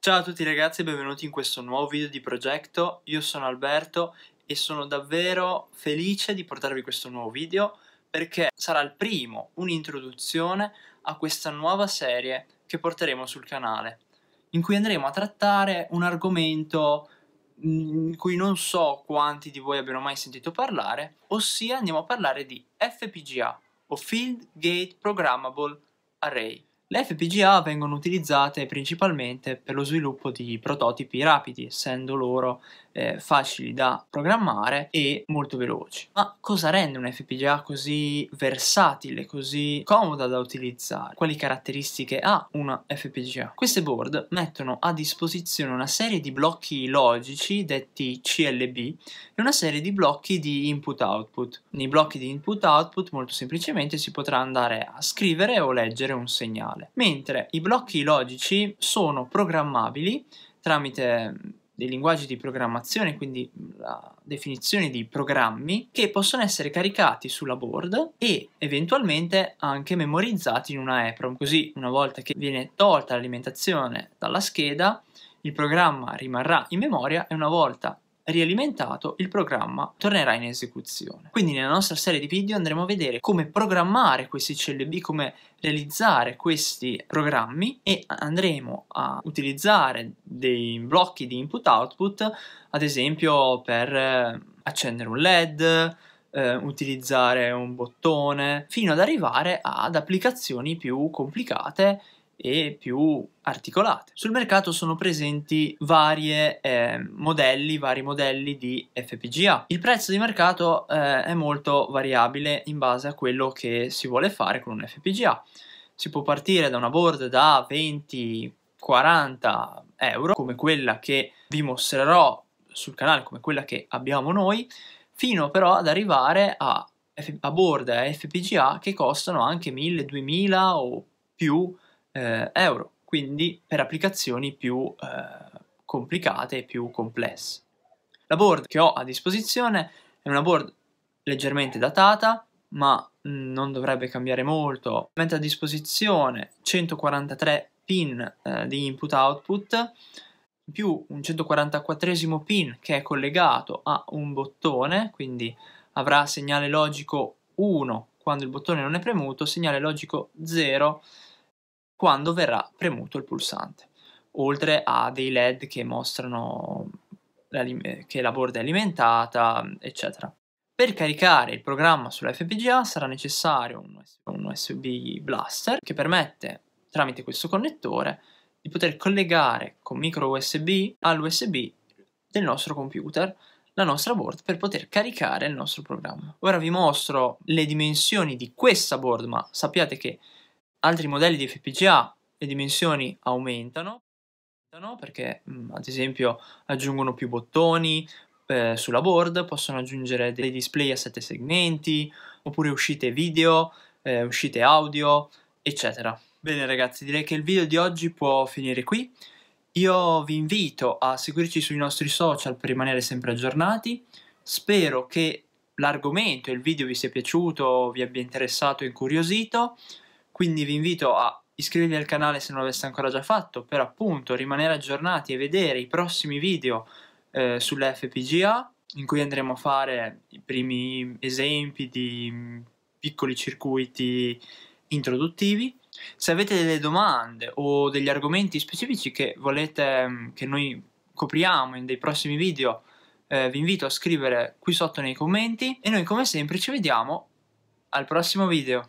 Ciao a tutti ragazzi e benvenuti in questo nuovo video di progetto, io sono Alberto e sono davvero felice di portarvi questo nuovo video perché sarà il primo, un'introduzione a questa nuova serie che porteremo sul canale in cui andremo a trattare un argomento mm, in cui non so quanti di voi abbiano mai sentito parlare, ossia andiamo a parlare di FPGA o Field Gate Programmable Array le FPGA vengono utilizzate principalmente per lo sviluppo di prototipi rapidi, essendo loro eh, facili da programmare e molto veloci. Ma cosa rende un FPGA così versatile, così comoda da utilizzare? Quali caratteristiche ha una FPGA? Queste board mettono a disposizione una serie di blocchi logici detti CLB e una serie di blocchi di input-output. Nei blocchi di input-output molto semplicemente si potrà andare a scrivere o leggere un segnale, mentre i blocchi logici sono programmabili tramite dei linguaggi di programmazione, quindi la definizione di programmi che possono essere caricati sulla board e eventualmente anche memorizzati in una EPROM. Così una volta che viene tolta l'alimentazione dalla scheda, il programma rimarrà in memoria e una volta rialimentato il programma tornerà in esecuzione. Quindi nella nostra serie di video andremo a vedere come programmare questi CLB, come realizzare questi programmi e andremo a utilizzare dei blocchi di input-output, ad esempio per eh, accendere un LED, eh, utilizzare un bottone, fino ad arrivare ad applicazioni più complicate e più articolate. Sul mercato sono presenti varie, eh, modelli, vari modelli di FPGA. Il prezzo di mercato eh, è molto variabile in base a quello che si vuole fare con un FPGA. Si può partire da una board da 20, 40 euro, come quella che vi mostrerò sul canale, come quella che abbiamo noi, fino però ad arrivare a, a board a FPGA che costano anche 1000, 2000 o più eh, euro, quindi per applicazioni più eh, complicate e più complesse. La board che ho a disposizione è una board leggermente datata, ma mm, non dovrebbe cambiare molto. Mette a disposizione 143 pin eh, di input-output, più un 144 pin che è collegato a un bottone, quindi avrà segnale logico 1 quando il bottone non è premuto, segnale logico 0 quando verrà premuto il pulsante, oltre a dei LED che mostrano che la board è alimentata, eccetera. Per caricare il programma sulla FPGA sarà necessario un USB Blaster che permette, tramite questo connettore, di poter collegare con micro USB all'USB del nostro computer la nostra board per poter caricare il nostro programma. Ora vi mostro le dimensioni di questa board, ma sappiate che altri modelli di FPGA le dimensioni aumentano perché mh, mm, ad esempio aggiungono più bottoni eh, sulla board, possono aggiungere dei display a 7 segmenti, oppure uscite video, eh, uscite audio, eccetera. Bene ragazzi, direi che il video di oggi può finire qui. Io vi invito a seguirci sui nostri social per rimanere sempre aggiornati. Spero che l'argomento e il video vi sia piaciuto, vi abbia interessato e incuriosito. Quindi vi invito a iscrivervi al canale se non l'aveste ancora già fatto, per appunto rimanere aggiornati e vedere i prossimi video eh, sulla FPGA, in cui andremo a fare i primi esempi di mm, piccoli circuiti introduttivi. Se avete delle domande o degli argomenti specifici che volete mm, che noi copriamo in dei prossimi video, eh, vi invito a scrivere qui sotto nei commenti e noi come sempre ci vediamo al prossimo video.